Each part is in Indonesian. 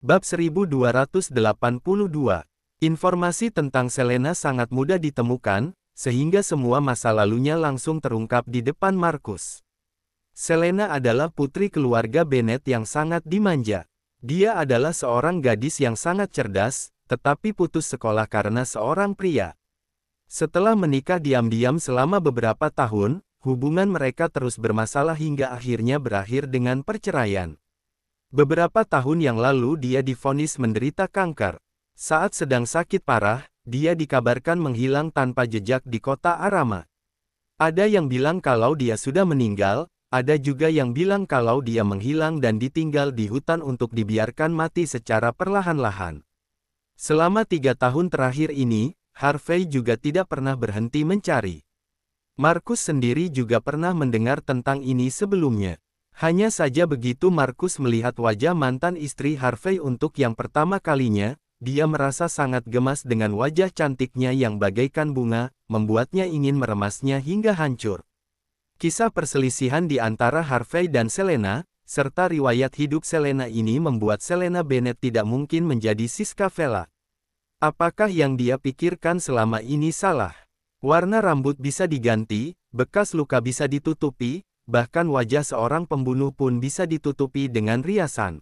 Bab 1282, informasi tentang Selena sangat mudah ditemukan, sehingga semua masa lalunya langsung terungkap di depan Markus. Selena adalah putri keluarga Bennett yang sangat dimanja. Dia adalah seorang gadis yang sangat cerdas, tetapi putus sekolah karena seorang pria. Setelah menikah diam-diam selama beberapa tahun, hubungan mereka terus bermasalah hingga akhirnya berakhir dengan perceraian. Beberapa tahun yang lalu dia difonis menderita kanker. Saat sedang sakit parah, dia dikabarkan menghilang tanpa jejak di kota Arama. Ada yang bilang kalau dia sudah meninggal, ada juga yang bilang kalau dia menghilang dan ditinggal di hutan untuk dibiarkan mati secara perlahan-lahan. Selama tiga tahun terakhir ini, Harvey juga tidak pernah berhenti mencari. Markus sendiri juga pernah mendengar tentang ini sebelumnya. Hanya saja begitu Markus melihat wajah mantan istri Harvey untuk yang pertama kalinya, dia merasa sangat gemas dengan wajah cantiknya yang bagaikan bunga, membuatnya ingin meremasnya hingga hancur. Kisah perselisihan di antara Harvey dan Selena, serta riwayat hidup Selena ini membuat Selena Bennett tidak mungkin menjadi Siska Vela. Apakah yang dia pikirkan selama ini salah? Warna rambut bisa diganti, bekas luka bisa ditutupi, bahkan wajah seorang pembunuh pun bisa ditutupi dengan riasan.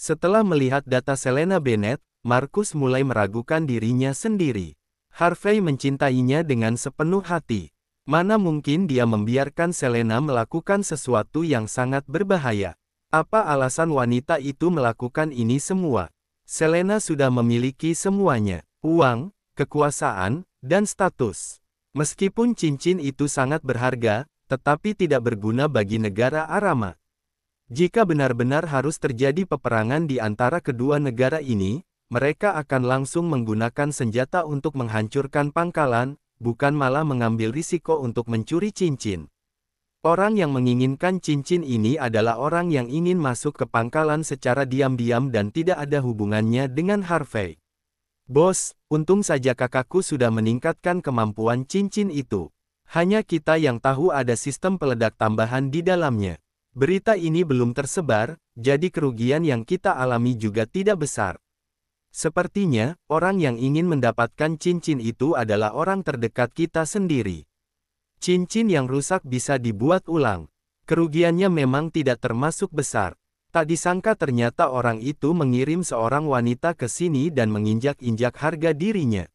Setelah melihat data Selena Bennett, Markus mulai meragukan dirinya sendiri. Harvey mencintainya dengan sepenuh hati. Mana mungkin dia membiarkan Selena melakukan sesuatu yang sangat berbahaya. Apa alasan wanita itu melakukan ini semua? Selena sudah memiliki semuanya, uang, kekuasaan, dan status. Meskipun cincin itu sangat berharga, tetapi tidak berguna bagi negara Arama. Jika benar-benar harus terjadi peperangan di antara kedua negara ini, mereka akan langsung menggunakan senjata untuk menghancurkan pangkalan, bukan malah mengambil risiko untuk mencuri cincin. Orang yang menginginkan cincin ini adalah orang yang ingin masuk ke pangkalan secara diam-diam dan tidak ada hubungannya dengan Harvey. Bos, untung saja kakakku sudah meningkatkan kemampuan cincin itu. Hanya kita yang tahu ada sistem peledak tambahan di dalamnya. Berita ini belum tersebar, jadi kerugian yang kita alami juga tidak besar. Sepertinya, orang yang ingin mendapatkan cincin itu adalah orang terdekat kita sendiri. Cincin yang rusak bisa dibuat ulang. Kerugiannya memang tidak termasuk besar. Tak disangka ternyata orang itu mengirim seorang wanita ke sini dan menginjak-injak harga dirinya.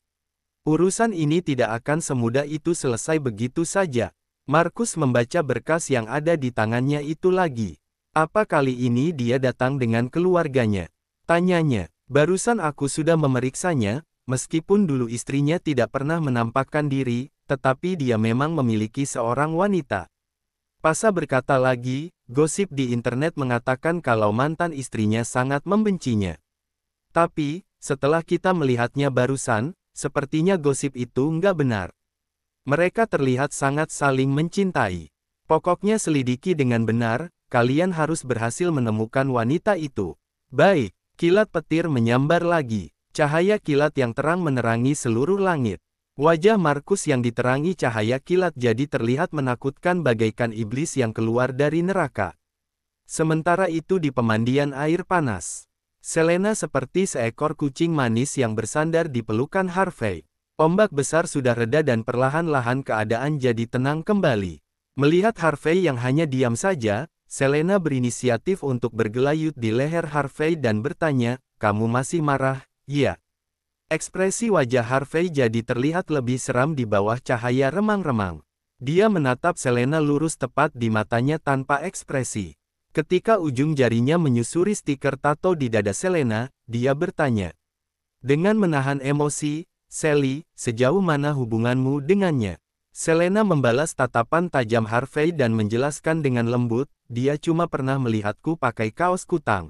Urusan ini tidak akan semudah itu selesai begitu saja. Markus membaca berkas yang ada di tangannya itu lagi. Apa kali ini dia datang dengan keluarganya? Tanyanya, barusan aku sudah memeriksanya, meskipun dulu istrinya tidak pernah menampakkan diri, tetapi dia memang memiliki seorang wanita. Pasa berkata lagi, gosip di internet mengatakan kalau mantan istrinya sangat membencinya. Tapi, setelah kita melihatnya barusan, Sepertinya gosip itu nggak benar. Mereka terlihat sangat saling mencintai. Pokoknya selidiki dengan benar, kalian harus berhasil menemukan wanita itu. Baik, kilat petir menyambar lagi. Cahaya kilat yang terang menerangi seluruh langit. Wajah Markus yang diterangi cahaya kilat jadi terlihat menakutkan bagaikan iblis yang keluar dari neraka. Sementara itu di pemandian air panas. Selena seperti seekor kucing manis yang bersandar di pelukan Harvey. Ombak besar sudah reda dan perlahan-lahan keadaan jadi tenang kembali. Melihat Harvey yang hanya diam saja, Selena berinisiatif untuk bergelayut di leher Harvey dan bertanya, kamu masih marah, ya? Ekspresi wajah Harvey jadi terlihat lebih seram di bawah cahaya remang-remang. Dia menatap Selena lurus tepat di matanya tanpa ekspresi. Ketika ujung jarinya menyusuri stiker tato di dada Selena, dia bertanya. Dengan menahan emosi, Sally, sejauh mana hubunganmu dengannya? Selena membalas tatapan tajam Harvey dan menjelaskan dengan lembut, dia cuma pernah melihatku pakai kaos kutang.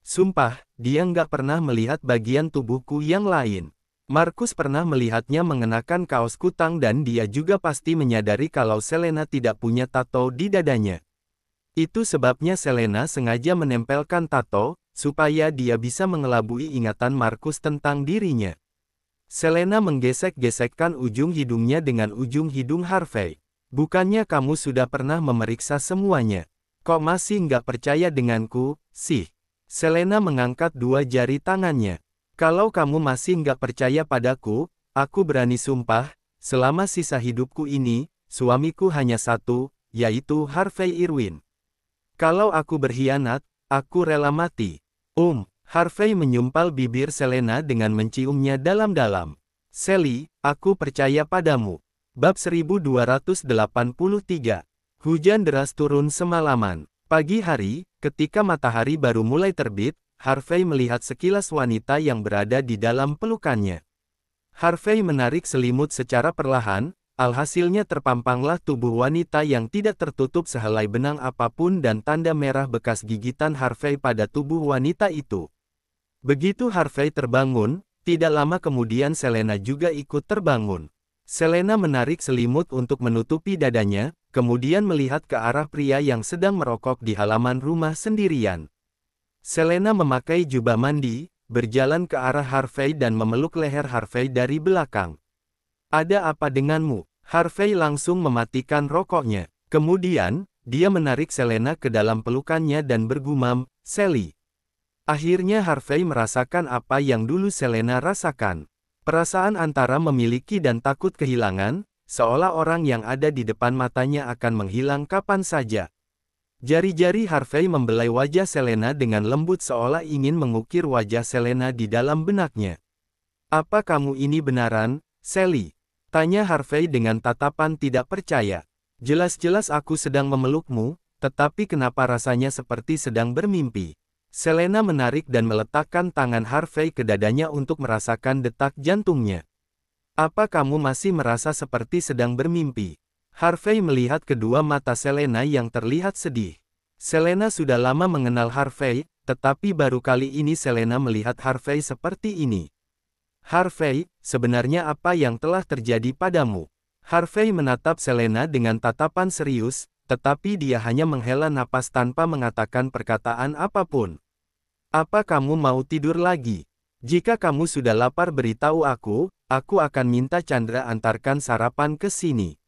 Sumpah, dia nggak pernah melihat bagian tubuhku yang lain. Markus pernah melihatnya mengenakan kaos kutang dan dia juga pasti menyadari kalau Selena tidak punya tato di dadanya. Itu sebabnya Selena sengaja menempelkan tato, supaya dia bisa mengelabui ingatan Markus tentang dirinya. Selena menggesek-gesekkan ujung hidungnya dengan ujung hidung Harvey. Bukannya kamu sudah pernah memeriksa semuanya. Kok masih nggak percaya denganku, sih? Selena mengangkat dua jari tangannya. Kalau kamu masih nggak percaya padaku, aku berani sumpah, selama sisa hidupku ini, suamiku hanya satu, yaitu Harvey Irwin. Kalau aku berkhianat, aku rela mati. Um, Harvey menyumpal bibir Selena dengan menciumnya dalam-dalam. Sally, aku percaya padamu. Bab 1283. Hujan deras turun semalaman. Pagi hari, ketika matahari baru mulai terbit, Harvey melihat sekilas wanita yang berada di dalam pelukannya. Harvey menarik selimut secara perlahan, Alhasilnya terpampanglah tubuh wanita yang tidak tertutup sehelai benang apapun dan tanda merah bekas gigitan Harvey pada tubuh wanita itu. Begitu Harvey terbangun, tidak lama kemudian Selena juga ikut terbangun. Selena menarik selimut untuk menutupi dadanya, kemudian melihat ke arah pria yang sedang merokok di halaman rumah sendirian. Selena memakai jubah mandi, berjalan ke arah Harvey dan memeluk leher Harvey dari belakang. Ada apa denganmu? Harvey langsung mematikan rokoknya. Kemudian, dia menarik Selena ke dalam pelukannya dan bergumam, Sally. Akhirnya Harvey merasakan apa yang dulu Selena rasakan. Perasaan antara memiliki dan takut kehilangan, seolah orang yang ada di depan matanya akan menghilang kapan saja. Jari-jari Harvey membelai wajah Selena dengan lembut seolah ingin mengukir wajah Selena di dalam benaknya. Apa kamu ini benaran, Sally? Tanya Harvey dengan tatapan tidak percaya. Jelas-jelas aku sedang memelukmu, tetapi kenapa rasanya seperti sedang bermimpi? Selena menarik dan meletakkan tangan Harvey ke dadanya untuk merasakan detak jantungnya. Apa kamu masih merasa seperti sedang bermimpi? Harvey melihat kedua mata Selena yang terlihat sedih. Selena sudah lama mengenal Harvey, tetapi baru kali ini Selena melihat Harvey seperti ini. Harvey, sebenarnya apa yang telah terjadi padamu? Harvey menatap Selena dengan tatapan serius, tetapi dia hanya menghela napas tanpa mengatakan perkataan apapun. Apa kamu mau tidur lagi? Jika kamu sudah lapar beritahu aku, aku akan minta Chandra antarkan sarapan ke sini.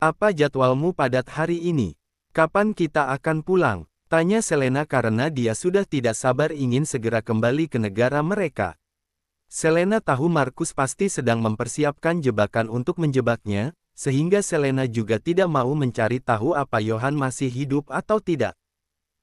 Apa jadwalmu padat hari ini? Kapan kita akan pulang? Tanya Selena karena dia sudah tidak sabar ingin segera kembali ke negara mereka. Selena tahu Markus pasti sedang mempersiapkan jebakan untuk menjebaknya, sehingga Selena juga tidak mau mencari tahu apa Johan masih hidup atau tidak.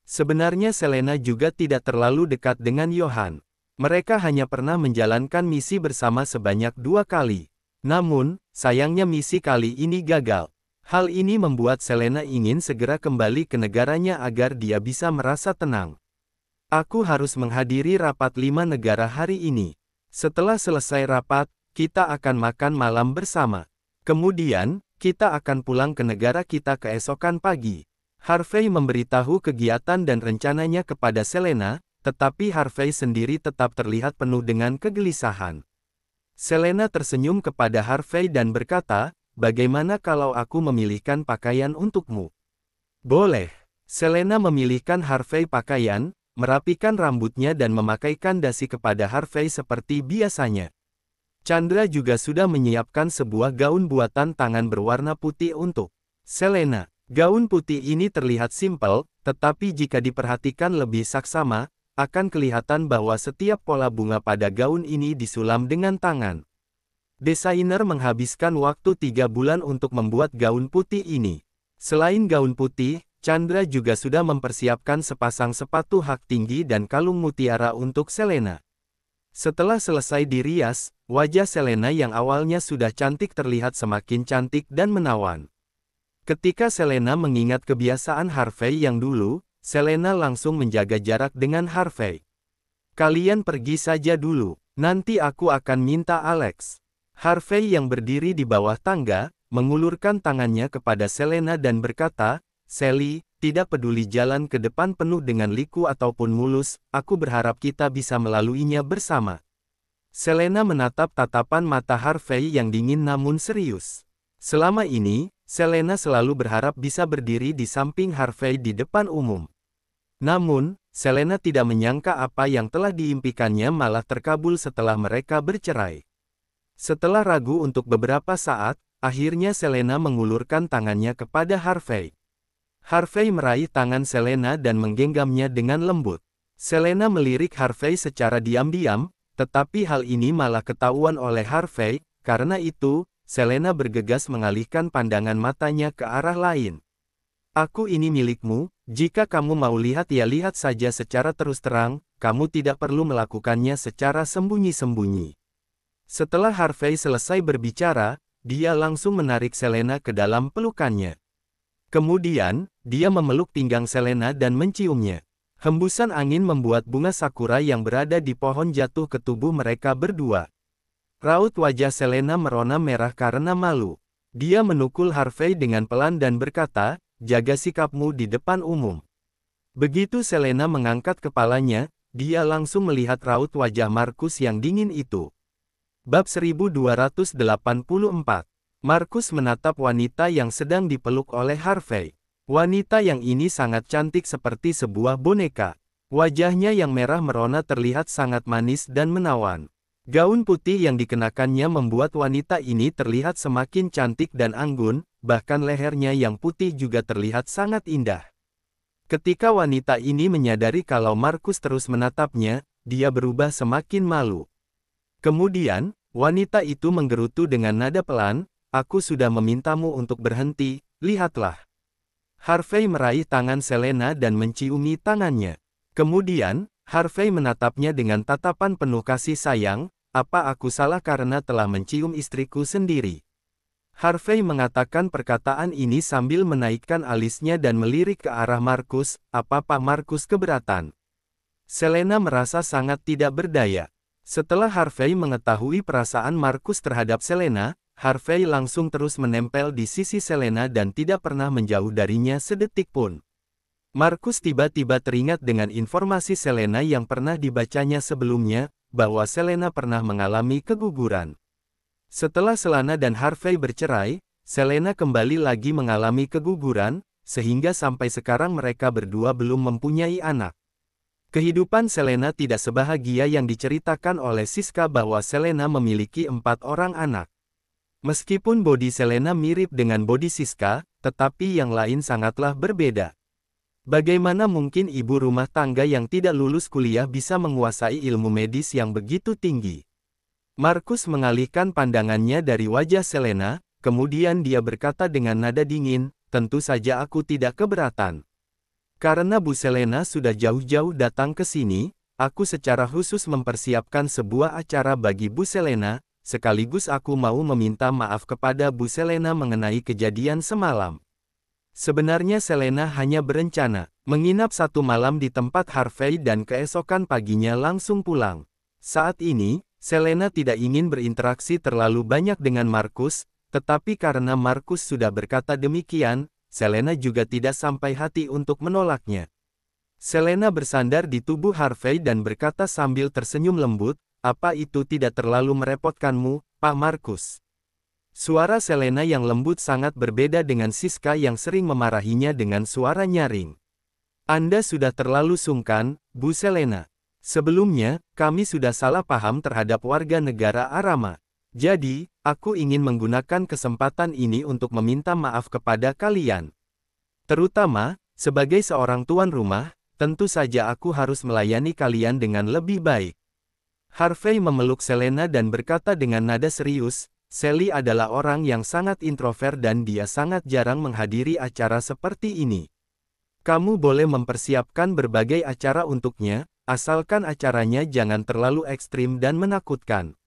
Sebenarnya Selena juga tidak terlalu dekat dengan Johan. Mereka hanya pernah menjalankan misi bersama sebanyak dua kali. Namun, sayangnya misi kali ini gagal. Hal ini membuat Selena ingin segera kembali ke negaranya agar dia bisa merasa tenang. Aku harus menghadiri rapat lima negara hari ini. Setelah selesai rapat, kita akan makan malam bersama. Kemudian, kita akan pulang ke negara kita keesokan pagi. Harvey memberitahu kegiatan dan rencananya kepada Selena, tetapi Harvey sendiri tetap terlihat penuh dengan kegelisahan. Selena tersenyum kepada Harvey dan berkata, Bagaimana kalau aku memilihkan pakaian untukmu? Boleh. Selena memilihkan Harvey pakaian, merapikan rambutnya dan memakaikan dasi kepada Harvey seperti biasanya. Chandra juga sudah menyiapkan sebuah gaun buatan tangan berwarna putih untuk Selena. Gaun putih ini terlihat simpel, tetapi jika diperhatikan lebih saksama, akan kelihatan bahwa setiap pola bunga pada gaun ini disulam dengan tangan. Desainer menghabiskan waktu tiga bulan untuk membuat gaun putih ini. Selain gaun putih, Chandra juga sudah mempersiapkan sepasang sepatu hak tinggi dan kalung mutiara untuk Selena. Setelah selesai dirias, wajah Selena yang awalnya sudah cantik terlihat semakin cantik dan menawan. Ketika Selena mengingat kebiasaan Harvey yang dulu, Selena langsung menjaga jarak dengan Harvey. Kalian pergi saja dulu, nanti aku akan minta Alex. Harvey yang berdiri di bawah tangga, mengulurkan tangannya kepada Selena dan berkata, Sally, tidak peduli jalan ke depan penuh dengan liku ataupun mulus, aku berharap kita bisa melaluinya bersama. Selena menatap tatapan mata Harvey yang dingin namun serius. Selama ini, Selena selalu berharap bisa berdiri di samping Harvey di depan umum. Namun, Selena tidak menyangka apa yang telah diimpikannya malah terkabul setelah mereka bercerai. Setelah ragu untuk beberapa saat, akhirnya Selena mengulurkan tangannya kepada Harvey. Harvey meraih tangan Selena dan menggenggamnya dengan lembut. Selena melirik Harvey secara diam-diam, tetapi hal ini malah ketahuan oleh Harvey, karena itu, Selena bergegas mengalihkan pandangan matanya ke arah lain. Aku ini milikmu, jika kamu mau lihat ya lihat saja secara terus terang, kamu tidak perlu melakukannya secara sembunyi-sembunyi. Setelah Harvey selesai berbicara, dia langsung menarik Selena ke dalam pelukannya. Kemudian, dia memeluk pinggang Selena dan menciumnya. Hembusan angin membuat bunga sakura yang berada di pohon jatuh ke tubuh mereka berdua. Raut wajah Selena merona merah karena malu. Dia menukul Harvey dengan pelan dan berkata, jaga sikapmu di depan umum. Begitu Selena mengangkat kepalanya, dia langsung melihat raut wajah Markus yang dingin itu. Bab 1284 Markus menatap wanita yang sedang dipeluk oleh Harvey. Wanita yang ini sangat cantik seperti sebuah boneka. Wajahnya yang merah merona terlihat sangat manis dan menawan. Gaun putih yang dikenakannya membuat wanita ini terlihat semakin cantik dan anggun, bahkan lehernya yang putih juga terlihat sangat indah. Ketika wanita ini menyadari kalau Markus terus menatapnya, dia berubah semakin malu. Kemudian, wanita itu menggerutu dengan nada pelan, Aku sudah memintamu untuk berhenti, lihatlah. Harvey meraih tangan Selena dan menciumi tangannya. Kemudian, Harvey menatapnya dengan tatapan penuh kasih sayang, apa aku salah karena telah mencium istriku sendiri? Harvey mengatakan perkataan ini sambil menaikkan alisnya dan melirik ke arah Markus, apa Pak Markus keberatan? Selena merasa sangat tidak berdaya. Setelah Harvey mengetahui perasaan Markus terhadap Selena, Harvey langsung terus menempel di sisi Selena dan tidak pernah menjauh darinya sedetik pun. Markus tiba-tiba teringat dengan informasi Selena yang pernah dibacanya sebelumnya, bahwa Selena pernah mengalami keguguran. Setelah Selena dan Harvey bercerai, Selena kembali lagi mengalami keguguran, sehingga sampai sekarang mereka berdua belum mempunyai anak. Kehidupan Selena tidak sebahagia yang diceritakan oleh Siska bahwa Selena memiliki empat orang anak. Meskipun bodi Selena mirip dengan bodi Siska, tetapi yang lain sangatlah berbeda. Bagaimana mungkin ibu rumah tangga yang tidak lulus kuliah bisa menguasai ilmu medis yang begitu tinggi? Markus mengalihkan pandangannya dari wajah Selena, kemudian dia berkata dengan nada dingin, tentu saja aku tidak keberatan. Karena Bu Selena sudah jauh-jauh datang ke sini, aku secara khusus mempersiapkan sebuah acara bagi Bu Selena, sekaligus aku mau meminta maaf kepada Bu Selena mengenai kejadian semalam. Sebenarnya Selena hanya berencana menginap satu malam di tempat Harvey dan keesokan paginya langsung pulang. Saat ini, Selena tidak ingin berinteraksi terlalu banyak dengan Markus, tetapi karena Markus sudah berkata demikian, Selena juga tidak sampai hati untuk menolaknya. Selena bersandar di tubuh Harvey dan berkata sambil tersenyum lembut, apa itu tidak terlalu merepotkanmu, Pak Markus? Suara Selena yang lembut sangat berbeda dengan Siska yang sering memarahinya dengan suara nyaring. Anda sudah terlalu sungkan, Bu Selena. Sebelumnya, kami sudah salah paham terhadap warga negara Arama. Jadi, aku ingin menggunakan kesempatan ini untuk meminta maaf kepada kalian. Terutama, sebagai seorang tuan rumah, tentu saja aku harus melayani kalian dengan lebih baik. Harvey memeluk Selena dan berkata dengan nada serius, Sally adalah orang yang sangat introvert dan dia sangat jarang menghadiri acara seperti ini. Kamu boleh mempersiapkan berbagai acara untuknya, asalkan acaranya jangan terlalu ekstrim dan menakutkan.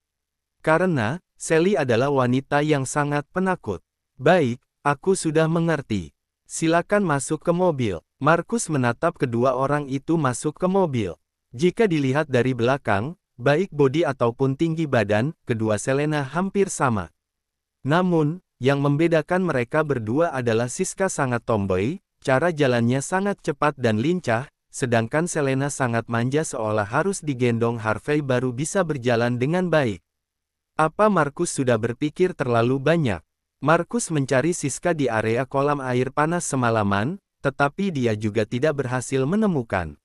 Karena, Sally adalah wanita yang sangat penakut. Baik, aku sudah mengerti. Silakan masuk ke mobil. Markus menatap kedua orang itu masuk ke mobil. Jika dilihat dari belakang, Baik bodi ataupun tinggi badan, kedua Selena hampir sama. Namun, yang membedakan mereka berdua adalah Siska sangat tomboy, cara jalannya sangat cepat dan lincah, sedangkan Selena sangat manja seolah harus digendong Harvey baru bisa berjalan dengan baik. Apa Markus sudah berpikir terlalu banyak? Markus mencari Siska di area kolam air panas semalaman, tetapi dia juga tidak berhasil menemukan.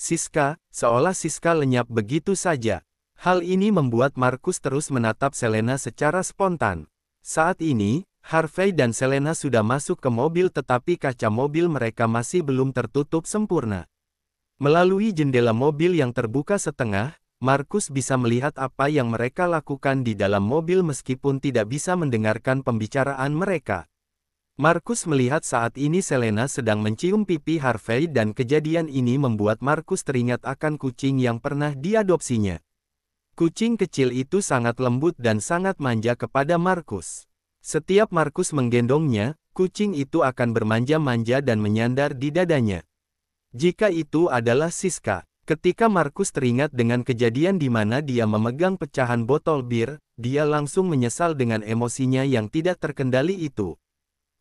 Siska, seolah Siska lenyap begitu saja. Hal ini membuat Markus terus menatap Selena secara spontan. Saat ini, Harvey dan Selena sudah masuk ke mobil tetapi kaca mobil mereka masih belum tertutup sempurna. Melalui jendela mobil yang terbuka setengah, Markus bisa melihat apa yang mereka lakukan di dalam mobil meskipun tidak bisa mendengarkan pembicaraan mereka. Markus melihat saat ini Selena sedang mencium pipi Harvey dan kejadian ini membuat Markus teringat akan kucing yang pernah diadopsinya. Kucing kecil itu sangat lembut dan sangat manja kepada Markus. Setiap Markus menggendongnya, kucing itu akan bermanja-manja dan menyandar di dadanya. Jika itu adalah Siska, ketika Markus teringat dengan kejadian di mana dia memegang pecahan botol bir, dia langsung menyesal dengan emosinya yang tidak terkendali itu.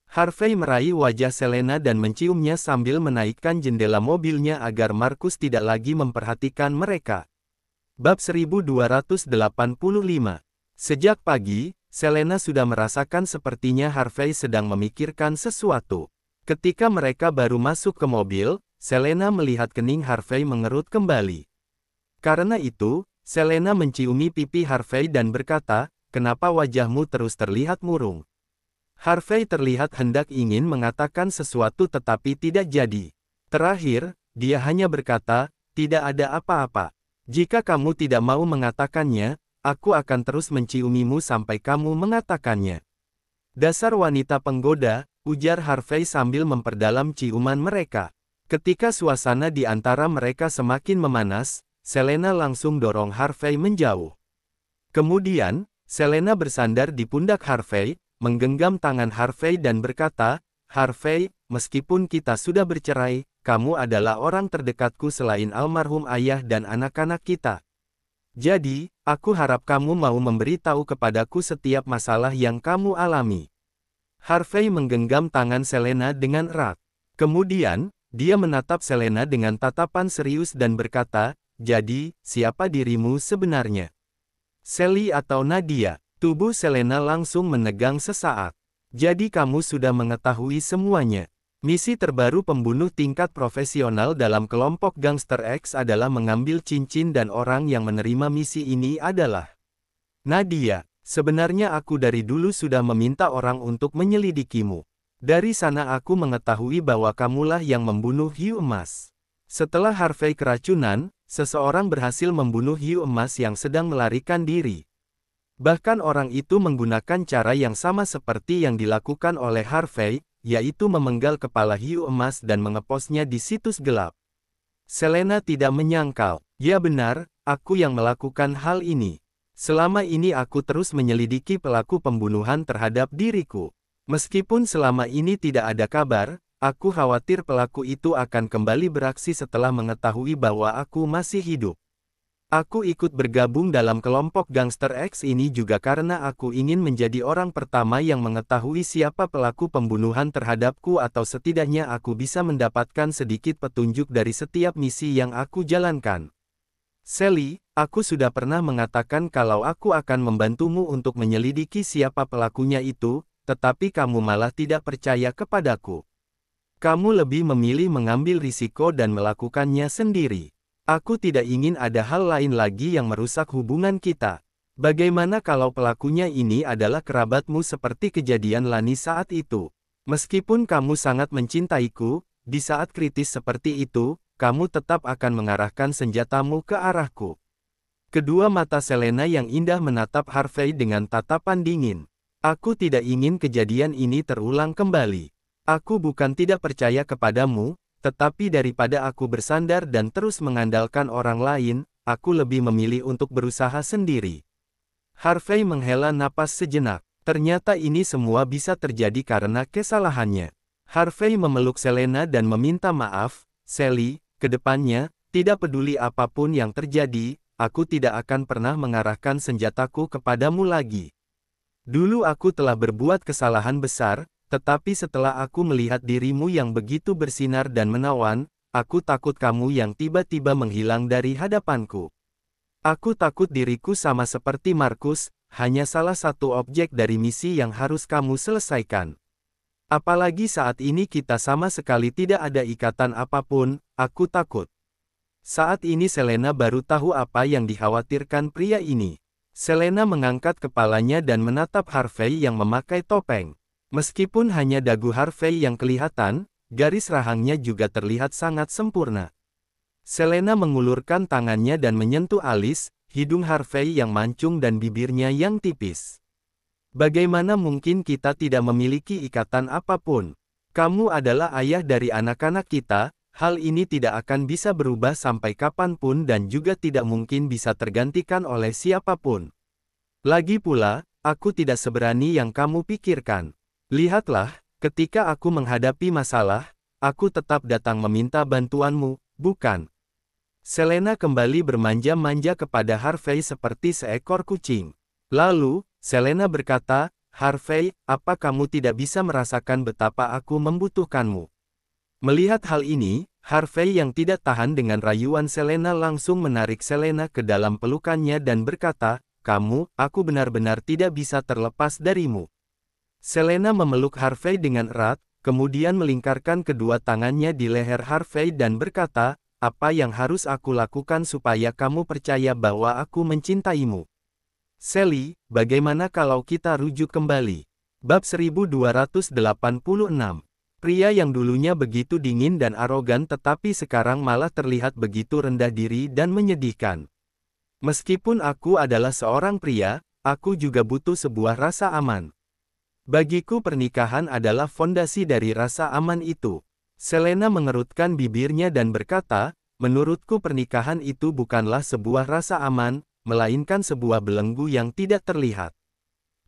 Harvey meraih wajah Selena dan menciumnya sambil menaikkan jendela mobilnya agar Markus tidak lagi memperhatikan mereka. Bab 1285 Sejak pagi, Selena sudah merasakan sepertinya Harvey sedang memikirkan sesuatu. Ketika mereka baru masuk ke mobil, Selena melihat kening Harvey mengerut kembali. Karena itu, Selena menciumi pipi Harvey dan berkata, kenapa wajahmu terus terlihat murung? Harvey terlihat hendak ingin mengatakan sesuatu tetapi tidak jadi. Terakhir, dia hanya berkata, tidak ada apa-apa. Jika kamu tidak mau mengatakannya, aku akan terus menciumimu sampai kamu mengatakannya. Dasar wanita penggoda, ujar Harvey sambil memperdalam ciuman mereka. Ketika suasana di antara mereka semakin memanas, Selena langsung dorong Harvey menjauh. Kemudian, Selena bersandar di pundak Harvey, menggenggam tangan Harvey dan berkata, Harvey, meskipun kita sudah bercerai, kamu adalah orang terdekatku selain almarhum ayah dan anak-anak kita. Jadi, aku harap kamu mau memberitahu kepadaku setiap masalah yang kamu alami. Harvey menggenggam tangan Selena dengan erat. Kemudian, dia menatap Selena dengan tatapan serius dan berkata, jadi, siapa dirimu sebenarnya? Sally atau Nadia? Tubuh Selena langsung menegang sesaat. Jadi kamu sudah mengetahui semuanya. Misi terbaru pembunuh tingkat profesional dalam kelompok Gangster X adalah mengambil cincin dan orang yang menerima misi ini adalah Nadia. Sebenarnya aku dari dulu sudah meminta orang untuk menyelidikimu. Dari sana aku mengetahui bahwa kamulah yang membunuh hiu emas. Setelah Harvey keracunan, seseorang berhasil membunuh hiu emas yang sedang melarikan diri. Bahkan orang itu menggunakan cara yang sama seperti yang dilakukan oleh Harvey, yaitu memenggal kepala hiu emas dan mengeposnya di situs gelap. Selena tidak menyangkal, ya benar, aku yang melakukan hal ini. Selama ini aku terus menyelidiki pelaku pembunuhan terhadap diriku. Meskipun selama ini tidak ada kabar, aku khawatir pelaku itu akan kembali beraksi setelah mengetahui bahwa aku masih hidup. Aku ikut bergabung dalam kelompok gangster X ini juga karena aku ingin menjadi orang pertama yang mengetahui siapa pelaku pembunuhan terhadapku atau setidaknya aku bisa mendapatkan sedikit petunjuk dari setiap misi yang aku jalankan. Sally, aku sudah pernah mengatakan kalau aku akan membantumu untuk menyelidiki siapa pelakunya itu, tetapi kamu malah tidak percaya kepadaku. Kamu lebih memilih mengambil risiko dan melakukannya sendiri. Aku tidak ingin ada hal lain lagi yang merusak hubungan kita. Bagaimana kalau pelakunya ini adalah kerabatmu seperti kejadian Lani saat itu? Meskipun kamu sangat mencintaiku, di saat kritis seperti itu, kamu tetap akan mengarahkan senjatamu ke arahku. Kedua mata Selena yang indah menatap Harvey dengan tatapan dingin. Aku tidak ingin kejadian ini terulang kembali. Aku bukan tidak percaya kepadamu, tetapi daripada aku bersandar dan terus mengandalkan orang lain, aku lebih memilih untuk berusaha sendiri. Harvey menghela napas sejenak. Ternyata ini semua bisa terjadi karena kesalahannya. Harvey memeluk Selena dan meminta maaf, Sally, kedepannya, tidak peduli apapun yang terjadi, aku tidak akan pernah mengarahkan senjataku kepadamu lagi. Dulu aku telah berbuat kesalahan besar, tetapi setelah aku melihat dirimu yang begitu bersinar dan menawan, aku takut kamu yang tiba-tiba menghilang dari hadapanku. Aku takut diriku sama seperti Markus, hanya salah satu objek dari misi yang harus kamu selesaikan. Apalagi saat ini kita sama sekali tidak ada ikatan apapun, aku takut. Saat ini Selena baru tahu apa yang dikhawatirkan pria ini. Selena mengangkat kepalanya dan menatap Harvey yang memakai topeng. Meskipun hanya dagu Harvey yang kelihatan, garis rahangnya juga terlihat sangat sempurna. Selena mengulurkan tangannya dan menyentuh alis, hidung Harvey yang mancung dan bibirnya yang tipis. Bagaimana mungkin kita tidak memiliki ikatan apapun? Kamu adalah ayah dari anak-anak kita, hal ini tidak akan bisa berubah sampai kapanpun dan juga tidak mungkin bisa tergantikan oleh siapapun. Lagi pula, aku tidak seberani yang kamu pikirkan. Lihatlah, ketika aku menghadapi masalah, aku tetap datang meminta bantuanmu, bukan? Selena kembali bermanja-manja kepada Harvey seperti seekor kucing. Lalu, Selena berkata, Harvey, apa kamu tidak bisa merasakan betapa aku membutuhkanmu? Melihat hal ini, Harvey yang tidak tahan dengan rayuan Selena langsung menarik Selena ke dalam pelukannya dan berkata, kamu, aku benar-benar tidak bisa terlepas darimu. Selena memeluk Harvey dengan erat, kemudian melingkarkan kedua tangannya di leher Harvey dan berkata, apa yang harus aku lakukan supaya kamu percaya bahwa aku mencintaimu? Sally, bagaimana kalau kita rujuk kembali? Bab 1286 Pria yang dulunya begitu dingin dan arogan tetapi sekarang malah terlihat begitu rendah diri dan menyedihkan. Meskipun aku adalah seorang pria, aku juga butuh sebuah rasa aman. Bagiku pernikahan adalah fondasi dari rasa aman itu. Selena mengerutkan bibirnya dan berkata, menurutku pernikahan itu bukanlah sebuah rasa aman, melainkan sebuah belenggu yang tidak terlihat.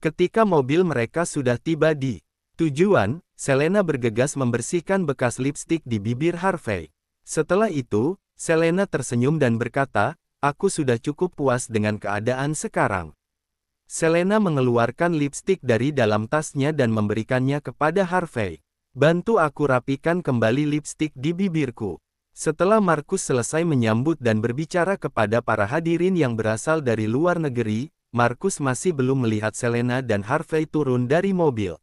Ketika mobil mereka sudah tiba di tujuan, Selena bergegas membersihkan bekas lipstik di bibir Harvey. Setelah itu, Selena tersenyum dan berkata, aku sudah cukup puas dengan keadaan sekarang. Selena mengeluarkan lipstik dari dalam tasnya dan memberikannya kepada Harvey. Bantu aku rapikan kembali lipstik di bibirku. Setelah Markus selesai menyambut dan berbicara kepada para hadirin yang berasal dari luar negeri, Markus masih belum melihat Selena dan Harvey turun dari mobil.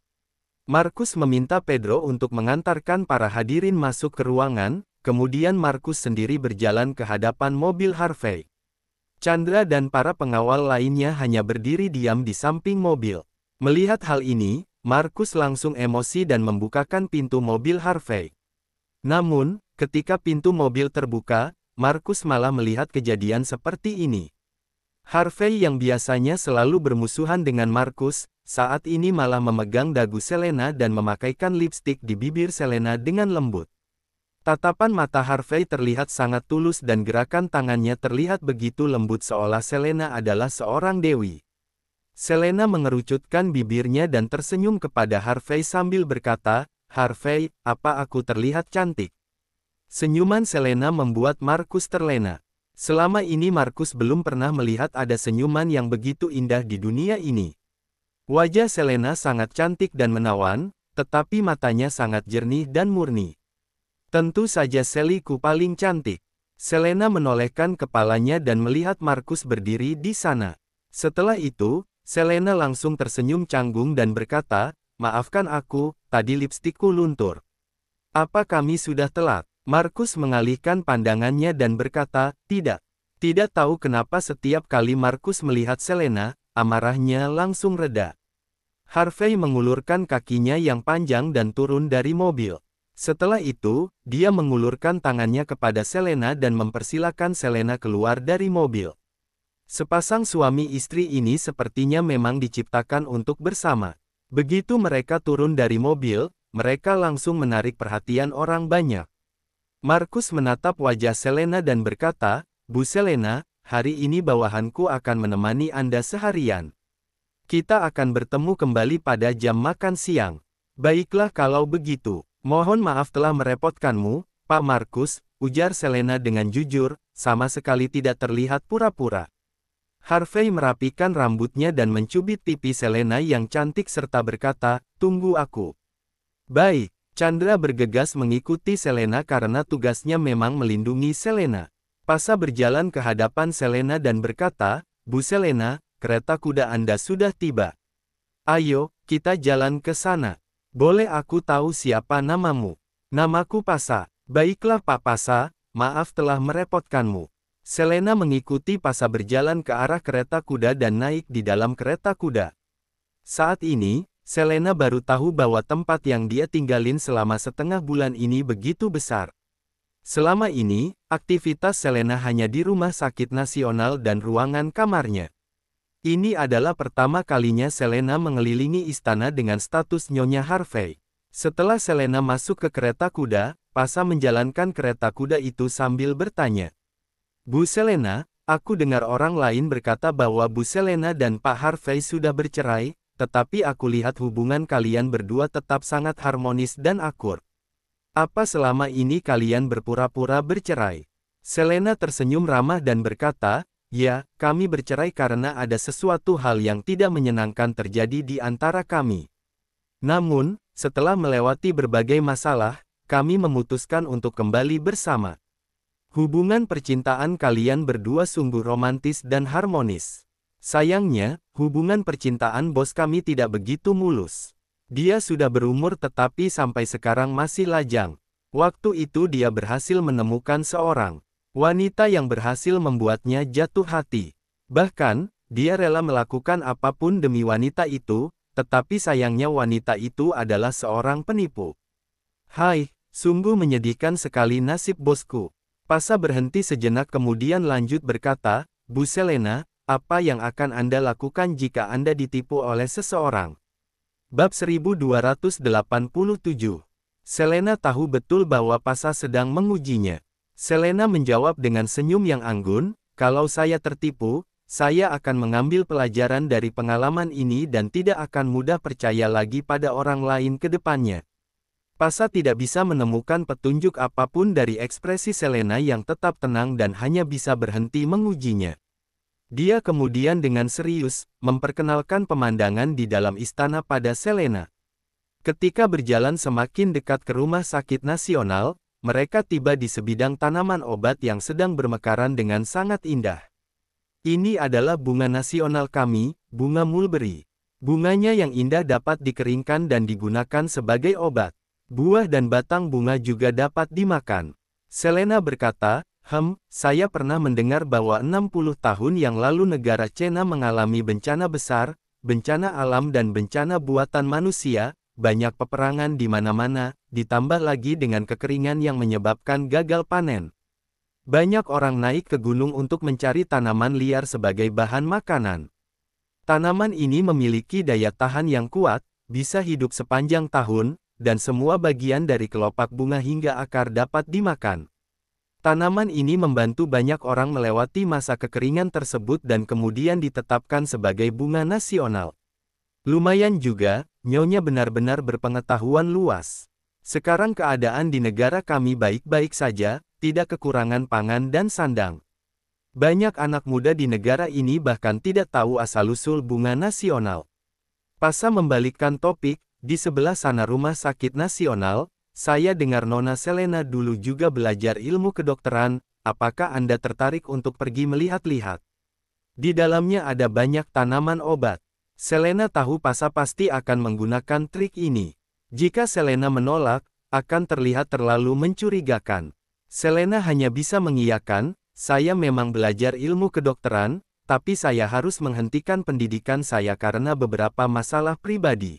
Markus meminta Pedro untuk mengantarkan para hadirin masuk ke ruangan, kemudian Markus sendiri berjalan ke hadapan mobil Harvey. Chandra dan para pengawal lainnya hanya berdiri diam di samping mobil. Melihat hal ini, Markus langsung emosi dan membukakan pintu mobil Harvey. Namun, ketika pintu mobil terbuka, Markus malah melihat kejadian seperti ini. Harvey yang biasanya selalu bermusuhan dengan Markus, saat ini malah memegang dagu Selena dan memakaikan lipstik di bibir Selena dengan lembut. Tatapan mata Harvey terlihat sangat tulus dan gerakan tangannya terlihat begitu lembut seolah Selena adalah seorang dewi. Selena mengerucutkan bibirnya dan tersenyum kepada Harvey sambil berkata, Harvey, apa aku terlihat cantik? Senyuman Selena membuat Markus terlena. Selama ini Markus belum pernah melihat ada senyuman yang begitu indah di dunia ini. Wajah Selena sangat cantik dan menawan, tetapi matanya sangat jernih dan murni. Tentu saja Seliku paling cantik. Selena menolehkan kepalanya dan melihat Markus berdiri di sana. Setelah itu, Selena langsung tersenyum canggung dan berkata, Maafkan aku, tadi lipstikku luntur. Apa kami sudah telat? Markus mengalihkan pandangannya dan berkata, Tidak. Tidak tahu kenapa setiap kali Markus melihat Selena, amarahnya langsung reda. Harvey mengulurkan kakinya yang panjang dan turun dari mobil. Setelah itu, dia mengulurkan tangannya kepada Selena dan mempersilahkan Selena keluar dari mobil. Sepasang suami istri ini sepertinya memang diciptakan untuk bersama. Begitu mereka turun dari mobil, mereka langsung menarik perhatian orang banyak. Markus menatap wajah Selena dan berkata, Bu Selena, hari ini bawahanku akan menemani Anda seharian. Kita akan bertemu kembali pada jam makan siang. Baiklah kalau begitu. Mohon maaf telah merepotkanmu, Pak Markus, ujar Selena dengan jujur, sama sekali tidak terlihat pura-pura. Harvey merapikan rambutnya dan mencubit pipi Selena yang cantik serta berkata, tunggu aku. Baik, Chandra bergegas mengikuti Selena karena tugasnya memang melindungi Selena. Pasa berjalan ke hadapan Selena dan berkata, Bu Selena, kereta kuda Anda sudah tiba. Ayo, kita jalan ke sana. Boleh aku tahu siapa namamu? Namaku Pasa. Baiklah Pak Pasa, maaf telah merepotkanmu. Selena mengikuti Pasa berjalan ke arah kereta kuda dan naik di dalam kereta kuda. Saat ini, Selena baru tahu bahwa tempat yang dia tinggalin selama setengah bulan ini begitu besar. Selama ini, aktivitas Selena hanya di rumah sakit nasional dan ruangan kamarnya. Ini adalah pertama kalinya Selena mengelilingi istana dengan status Nyonya Harvey. Setelah Selena masuk ke kereta kuda, Pasa menjalankan kereta kuda itu sambil bertanya. Bu Selena, aku dengar orang lain berkata bahwa Bu Selena dan Pak Harvey sudah bercerai, tetapi aku lihat hubungan kalian berdua tetap sangat harmonis dan akur. Apa selama ini kalian berpura-pura bercerai? Selena tersenyum ramah dan berkata, Ya, kami bercerai karena ada sesuatu hal yang tidak menyenangkan terjadi di antara kami. Namun, setelah melewati berbagai masalah, kami memutuskan untuk kembali bersama. Hubungan percintaan kalian berdua sungguh romantis dan harmonis. Sayangnya, hubungan percintaan bos kami tidak begitu mulus. Dia sudah berumur tetapi sampai sekarang masih lajang. Waktu itu dia berhasil menemukan seorang Wanita yang berhasil membuatnya jatuh hati. Bahkan, dia rela melakukan apapun demi wanita itu, tetapi sayangnya wanita itu adalah seorang penipu. Hai, sungguh menyedihkan sekali nasib bosku. Pasa berhenti sejenak kemudian lanjut berkata, Bu Selena, apa yang akan Anda lakukan jika Anda ditipu oleh seseorang? Bab 1287 Selena tahu betul bahwa Pasa sedang mengujinya. Selena menjawab dengan senyum yang anggun, kalau saya tertipu, saya akan mengambil pelajaran dari pengalaman ini dan tidak akan mudah percaya lagi pada orang lain ke depannya. Pasa tidak bisa menemukan petunjuk apapun dari ekspresi Selena yang tetap tenang dan hanya bisa berhenti mengujinya. Dia kemudian dengan serius, memperkenalkan pemandangan di dalam istana pada Selena. Ketika berjalan semakin dekat ke rumah sakit nasional, mereka tiba di sebidang tanaman obat yang sedang bermekaran dengan sangat indah. Ini adalah bunga nasional kami, bunga mulberry. Bunganya yang indah dapat dikeringkan dan digunakan sebagai obat. Buah dan batang bunga juga dapat dimakan. Selena berkata, Hem, saya pernah mendengar bahwa 60 tahun yang lalu negara Cina mengalami bencana besar, bencana alam dan bencana buatan manusia, banyak peperangan di mana-mana, ditambah lagi dengan kekeringan yang menyebabkan gagal panen. Banyak orang naik ke gunung untuk mencari tanaman liar sebagai bahan makanan. Tanaman ini memiliki daya tahan yang kuat, bisa hidup sepanjang tahun, dan semua bagian dari kelopak bunga hingga akar dapat dimakan. Tanaman ini membantu banyak orang melewati masa kekeringan tersebut dan kemudian ditetapkan sebagai bunga nasional. Lumayan juga, Nyonya benar-benar berpengetahuan luas. Sekarang keadaan di negara kami baik-baik saja, tidak kekurangan pangan dan sandang. Banyak anak muda di negara ini bahkan tidak tahu asal-usul bunga nasional. Pasa membalikkan topik, di sebelah sana rumah sakit nasional, saya dengar Nona Selena dulu juga belajar ilmu kedokteran, apakah Anda tertarik untuk pergi melihat-lihat? Di dalamnya ada banyak tanaman obat. Selena tahu Pasa pasti akan menggunakan trik ini. Jika Selena menolak, akan terlihat terlalu mencurigakan. Selena hanya bisa mengiyakan, saya memang belajar ilmu kedokteran, tapi saya harus menghentikan pendidikan saya karena beberapa masalah pribadi.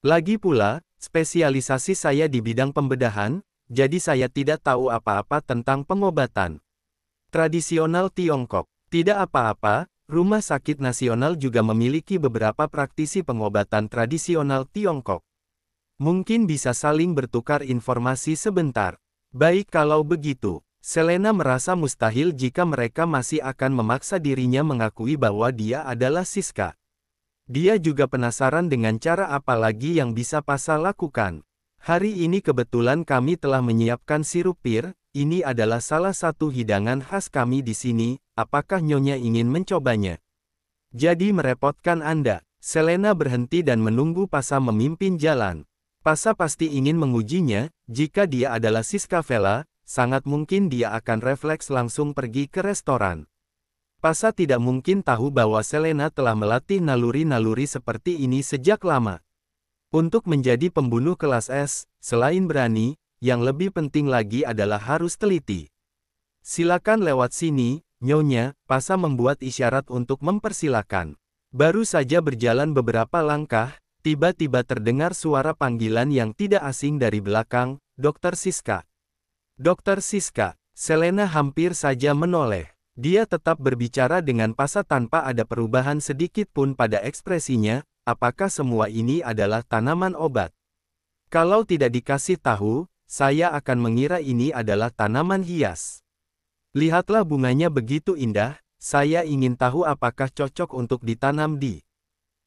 Lagi pula, spesialisasi saya di bidang pembedahan, jadi saya tidak tahu apa-apa tentang pengobatan. Tradisional Tiongkok, tidak apa-apa, Rumah Sakit Nasional juga memiliki beberapa praktisi pengobatan tradisional Tiongkok. Mungkin bisa saling bertukar informasi sebentar. Baik kalau begitu, Selena merasa mustahil jika mereka masih akan memaksa dirinya mengakui bahwa dia adalah Siska. Dia juga penasaran dengan cara apa lagi yang bisa Pasal lakukan. Hari ini kebetulan kami telah menyiapkan sirup pir, ini adalah salah satu hidangan khas kami di sini, apakah Nyonya ingin mencobanya? Jadi merepotkan Anda. Selena berhenti dan menunggu Pasa memimpin jalan. Pasa pasti ingin mengujinya, jika dia adalah Siska Vela, sangat mungkin dia akan refleks langsung pergi ke restoran. Pasa tidak mungkin tahu bahwa Selena telah melatih naluri-naluri seperti ini sejak lama. Untuk menjadi pembunuh kelas S, selain berani, yang lebih penting lagi adalah harus teliti. Silakan lewat sini, nyonya, Pasa membuat isyarat untuk mempersilakan. Baru saja berjalan beberapa langkah, tiba-tiba terdengar suara panggilan yang tidak asing dari belakang, Dr. Siska. Dr. Siska, Selena hampir saja menoleh. Dia tetap berbicara dengan Pasa tanpa ada perubahan sedikit pun pada ekspresinya, apakah semua ini adalah tanaman obat. Kalau tidak dikasih tahu, saya akan mengira ini adalah tanaman hias. Lihatlah bunganya begitu indah, saya ingin tahu apakah cocok untuk ditanam di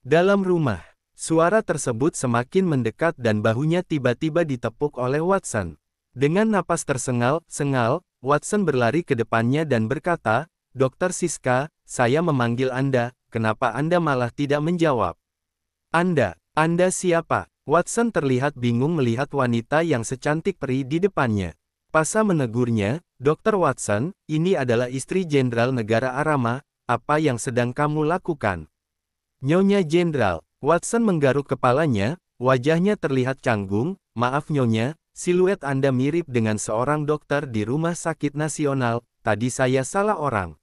dalam rumah. Suara tersebut semakin mendekat dan bahunya tiba-tiba ditepuk oleh Watson. Dengan napas tersengal-sengal, Watson berlari ke depannya dan berkata, Dokter Siska, saya memanggil Anda, kenapa Anda malah tidak menjawab? Anda, Anda siapa? Watson terlihat bingung melihat wanita yang secantik peri di depannya. Pasa menegurnya, Dr. Watson, ini adalah istri Jenderal Negara Arama, apa yang sedang kamu lakukan? Nyonya Jenderal, Watson menggaruk kepalanya, wajahnya terlihat canggung, maaf Nyonya, siluet Anda mirip dengan seorang dokter di Rumah Sakit Nasional, tadi saya salah orang.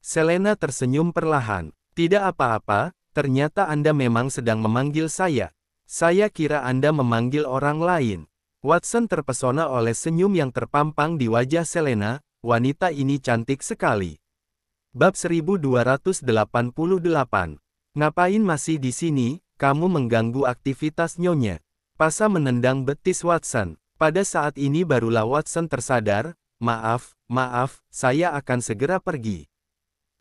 Selena tersenyum perlahan, tidak apa-apa, ternyata Anda memang sedang memanggil saya. Saya kira Anda memanggil orang lain. Watson terpesona oleh senyum yang terpampang di wajah Selena, wanita ini cantik sekali. Bab 1288 Ngapain masih di sini, kamu mengganggu aktivitas nyonya. Pasa menendang betis Watson. Pada saat ini barulah Watson tersadar, maaf, maaf, saya akan segera pergi.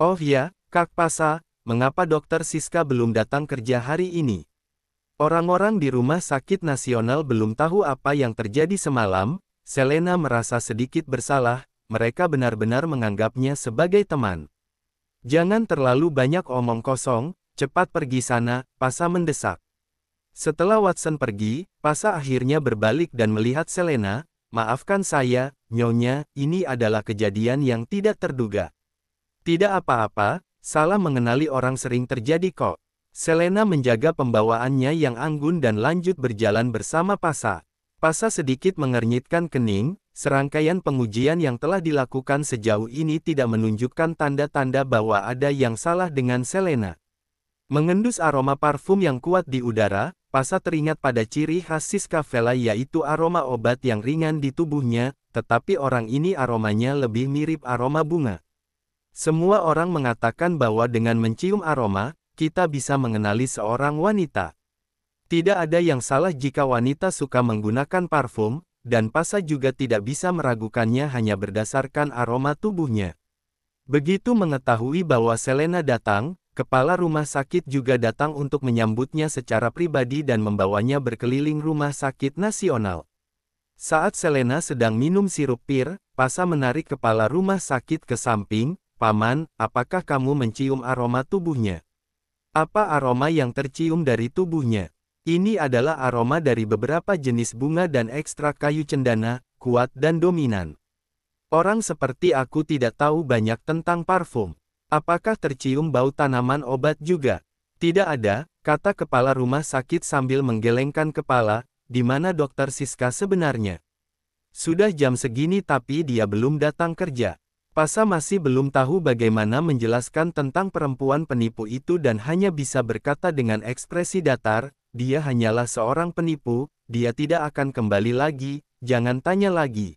Oh ya, Kak Pasa, mengapa dokter Siska belum datang kerja hari ini? Orang-orang di rumah sakit nasional belum tahu apa yang terjadi semalam, Selena merasa sedikit bersalah, mereka benar-benar menganggapnya sebagai teman. Jangan terlalu banyak omong kosong, cepat pergi sana, Pasa mendesak. Setelah Watson pergi, Pasa akhirnya berbalik dan melihat Selena, maafkan saya, nyonya, ini adalah kejadian yang tidak terduga. Tidak apa-apa, salah mengenali orang sering terjadi kok. Selena menjaga pembawaannya yang anggun dan lanjut berjalan bersama Pasa. Pasa sedikit mengernyitkan kening, serangkaian pengujian yang telah dilakukan sejauh ini tidak menunjukkan tanda-tanda bahwa ada yang salah dengan Selena. Mengendus aroma parfum yang kuat di udara, Pasa teringat pada ciri khas Siska Vela yaitu aroma obat yang ringan di tubuhnya, tetapi orang ini aromanya lebih mirip aroma bunga. Semua orang mengatakan bahwa dengan mencium aroma, kita bisa mengenali seorang wanita. Tidak ada yang salah jika wanita suka menggunakan parfum, dan pasa juga tidak bisa meragukannya hanya berdasarkan aroma tubuhnya. Begitu mengetahui bahwa Selena datang, kepala rumah sakit juga datang untuk menyambutnya secara pribadi dan membawanya berkeliling rumah sakit nasional. Saat Selena sedang minum sirup pir, Pasa menarik kepala rumah sakit ke samping, Paman, apakah kamu mencium aroma tubuhnya? Apa aroma yang tercium dari tubuhnya? Ini adalah aroma dari beberapa jenis bunga dan ekstrak kayu cendana, kuat dan dominan. Orang seperti aku tidak tahu banyak tentang parfum. Apakah tercium bau tanaman obat juga? Tidak ada, kata kepala rumah sakit sambil menggelengkan kepala, di mana dokter Siska sebenarnya. Sudah jam segini tapi dia belum datang kerja. Pasa masih belum tahu bagaimana menjelaskan tentang perempuan penipu itu dan hanya bisa berkata dengan ekspresi datar, dia hanyalah seorang penipu, dia tidak akan kembali lagi, jangan tanya lagi.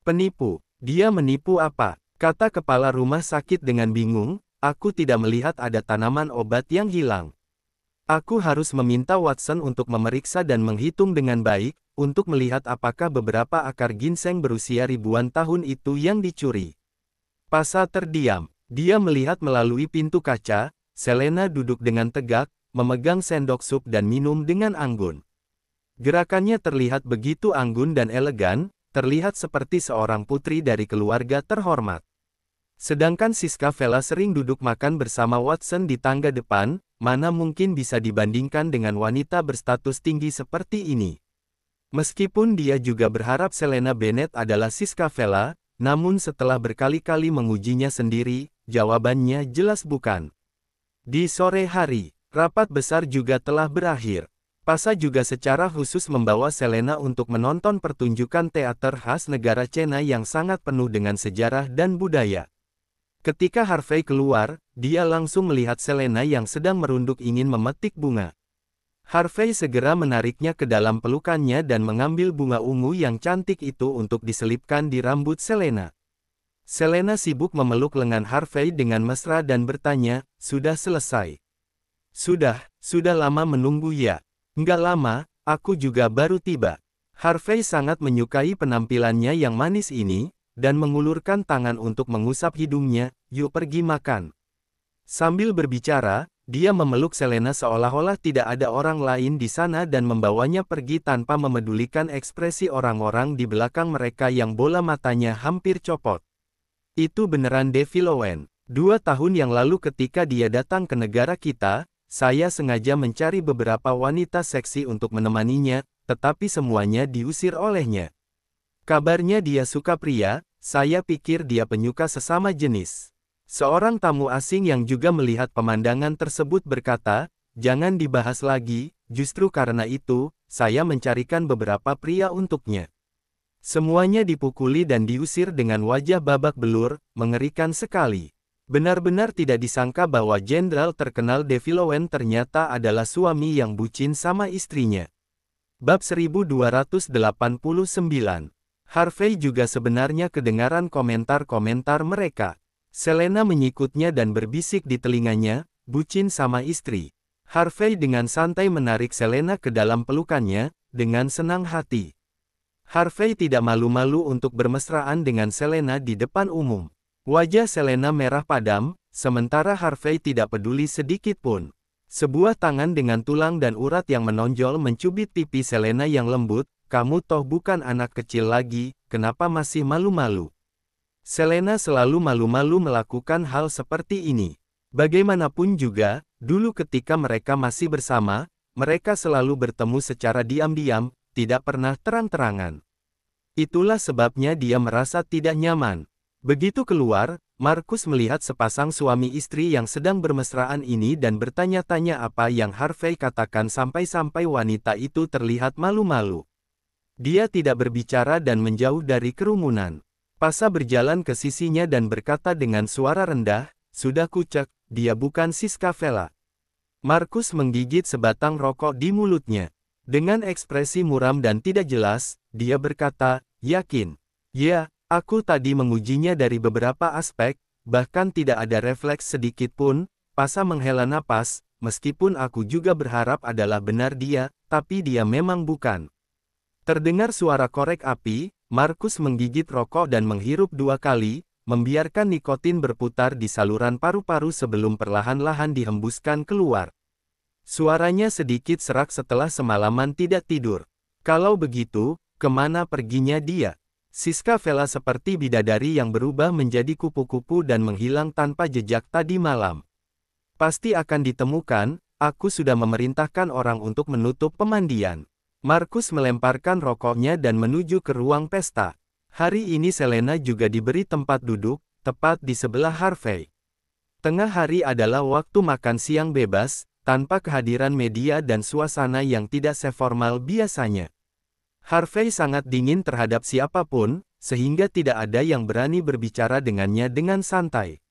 Penipu, dia menipu apa? Kata kepala rumah sakit dengan bingung, aku tidak melihat ada tanaman obat yang hilang. Aku harus meminta Watson untuk memeriksa dan menghitung dengan baik, untuk melihat apakah beberapa akar ginseng berusia ribuan tahun itu yang dicuri. Pasa terdiam. Dia melihat melalui pintu kaca, Selena duduk dengan tegak, memegang sendok sup dan minum dengan anggun. Gerakannya terlihat begitu anggun dan elegan, terlihat seperti seorang putri dari keluarga terhormat. Sedangkan Siska Vela sering duduk makan bersama Watson di tangga depan, mana mungkin bisa dibandingkan dengan wanita berstatus tinggi seperti ini. Meskipun dia juga berharap Selena Bennett adalah Siska Vela, namun setelah berkali-kali mengujinya sendiri, jawabannya jelas bukan. Di sore hari, rapat besar juga telah berakhir. Pasa juga secara khusus membawa Selena untuk menonton pertunjukan teater khas negara Cina yang sangat penuh dengan sejarah dan budaya. Ketika Harvey keluar, dia langsung melihat Selena yang sedang merunduk ingin memetik bunga. Harvey segera menariknya ke dalam pelukannya dan mengambil bunga ungu yang cantik itu untuk diselipkan di rambut Selena. Selena sibuk memeluk lengan Harvey dengan mesra dan bertanya, sudah selesai. Sudah, sudah lama menunggu ya. Nggak lama, aku juga baru tiba. Harvey sangat menyukai penampilannya yang manis ini, dan mengulurkan tangan untuk mengusap hidungnya, yuk pergi makan. Sambil berbicara, dia memeluk Selena seolah-olah tidak ada orang lain di sana dan membawanya pergi tanpa memedulikan ekspresi orang-orang di belakang mereka yang bola matanya hampir copot. Itu beneran Devi Lowen. Dua tahun yang lalu ketika dia datang ke negara kita, saya sengaja mencari beberapa wanita seksi untuk menemaninya, tetapi semuanya diusir olehnya. Kabarnya dia suka pria, saya pikir dia penyuka sesama jenis. Seorang tamu asing yang juga melihat pemandangan tersebut berkata, jangan dibahas lagi, justru karena itu, saya mencarikan beberapa pria untuknya. Semuanya dipukuli dan diusir dengan wajah babak belur, mengerikan sekali. Benar-benar tidak disangka bahwa jenderal terkenal Devilowen ternyata adalah suami yang bucin sama istrinya. Bab 1289 Harvey juga sebenarnya kedengaran komentar-komentar mereka. Selena menyikutnya dan berbisik di telinganya, bucin sama istri. Harvey dengan santai menarik Selena ke dalam pelukannya, dengan senang hati. Harvey tidak malu-malu untuk bermesraan dengan Selena di depan umum. Wajah Selena merah padam, sementara Harvey tidak peduli sedikit pun. Sebuah tangan dengan tulang dan urat yang menonjol mencubit pipi Selena yang lembut, kamu toh bukan anak kecil lagi, kenapa masih malu-malu? Selena selalu malu-malu melakukan hal seperti ini. Bagaimanapun juga, dulu ketika mereka masih bersama, mereka selalu bertemu secara diam-diam, tidak pernah terang-terangan. Itulah sebabnya dia merasa tidak nyaman. Begitu keluar, Markus melihat sepasang suami istri yang sedang bermesraan ini dan bertanya-tanya apa yang Harvey katakan sampai-sampai wanita itu terlihat malu-malu. Dia tidak berbicara dan menjauh dari kerumunan. Pasa berjalan ke sisinya dan berkata dengan suara rendah, Sudah kucek, dia bukan Siska Vela. Markus menggigit sebatang rokok di mulutnya. Dengan ekspresi muram dan tidak jelas, dia berkata, Yakin. Ya, aku tadi mengujinya dari beberapa aspek, bahkan tidak ada refleks sedikit pun, Pasa menghela napas, meskipun aku juga berharap adalah benar dia, tapi dia memang bukan. Terdengar suara korek api, Markus menggigit rokok dan menghirup dua kali, membiarkan nikotin berputar di saluran paru-paru sebelum perlahan-lahan dihembuskan keluar. Suaranya sedikit serak setelah semalaman tidak tidur. Kalau begitu, kemana perginya dia? Siska Vela seperti bidadari yang berubah menjadi kupu-kupu dan menghilang tanpa jejak tadi malam. Pasti akan ditemukan, aku sudah memerintahkan orang untuk menutup pemandian. Markus melemparkan rokoknya dan menuju ke ruang pesta. Hari ini Selena juga diberi tempat duduk, tepat di sebelah Harvey. Tengah hari adalah waktu makan siang bebas, tanpa kehadiran media dan suasana yang tidak seformal biasanya. Harvey sangat dingin terhadap siapapun, sehingga tidak ada yang berani berbicara dengannya dengan santai.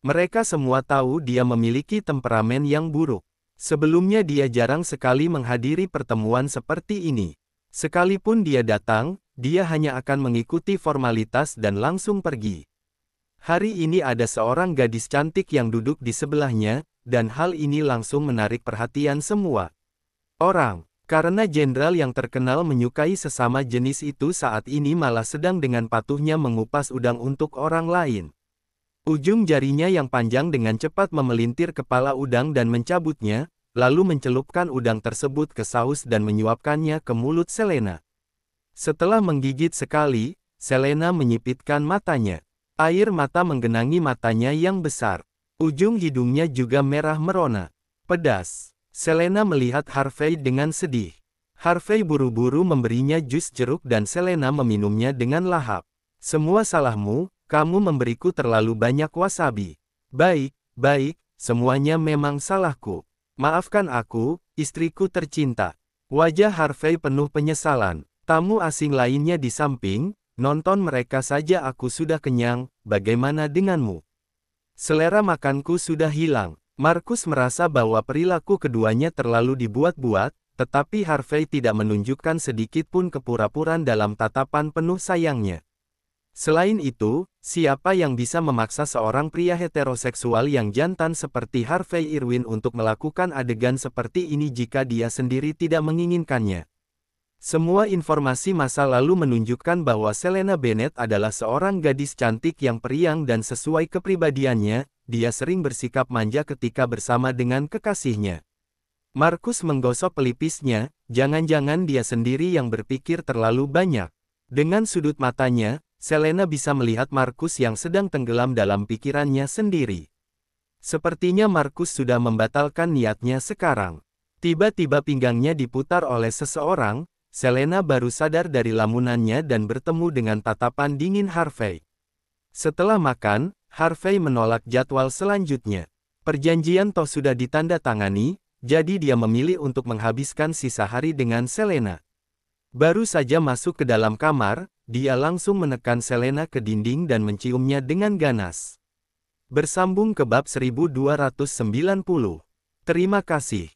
Mereka semua tahu dia memiliki temperamen yang buruk. Sebelumnya dia jarang sekali menghadiri pertemuan seperti ini. Sekalipun dia datang, dia hanya akan mengikuti formalitas dan langsung pergi. Hari ini ada seorang gadis cantik yang duduk di sebelahnya, dan hal ini langsung menarik perhatian semua orang. Karena jenderal yang terkenal menyukai sesama jenis itu saat ini malah sedang dengan patuhnya mengupas udang untuk orang lain. Ujung jarinya yang panjang dengan cepat memelintir kepala udang dan mencabutnya, lalu mencelupkan udang tersebut ke saus dan menyuapkannya ke mulut Selena. Setelah menggigit sekali, Selena menyipitkan matanya. Air mata menggenangi matanya yang besar. Ujung hidungnya juga merah merona. Pedas. Selena melihat Harvey dengan sedih. Harvey buru-buru memberinya jus jeruk dan Selena meminumnya dengan lahap. Semua salahmu, kamu memberiku terlalu banyak wasabi. Baik, baik, semuanya memang salahku. Maafkan aku, istriku tercinta. Wajah Harvey penuh penyesalan. Tamu asing lainnya di samping, nonton mereka saja aku sudah kenyang, bagaimana denganmu? Selera makanku sudah hilang. Markus merasa bahwa perilaku keduanya terlalu dibuat-buat, tetapi Harvey tidak menunjukkan sedikit pun kepura-puran dalam tatapan penuh sayangnya. Selain itu, siapa yang bisa memaksa seorang pria heteroseksual yang jantan seperti Harvey Irwin untuk melakukan adegan seperti ini jika dia sendiri tidak menginginkannya? Semua informasi masa lalu menunjukkan bahwa Selena Bennett adalah seorang gadis cantik yang periang dan sesuai kepribadiannya, dia sering bersikap manja ketika bersama dengan kekasihnya. Markus menggosok pelipisnya, jangan-jangan dia sendiri yang berpikir terlalu banyak. Dengan sudut matanya, Selena bisa melihat Markus yang sedang tenggelam dalam pikirannya sendiri. Sepertinya Markus sudah membatalkan niatnya sekarang. Tiba-tiba pinggangnya diputar oleh seseorang, Selena baru sadar dari lamunannya dan bertemu dengan tatapan dingin Harvey. Setelah makan, Harvey menolak jadwal selanjutnya. Perjanjian toh sudah ditandatangani, jadi dia memilih untuk menghabiskan sisa hari dengan Selena. Baru saja masuk ke dalam kamar, dia langsung menekan Selena ke dinding dan menciumnya dengan ganas. Bersambung ke bab 1290. Terima kasih.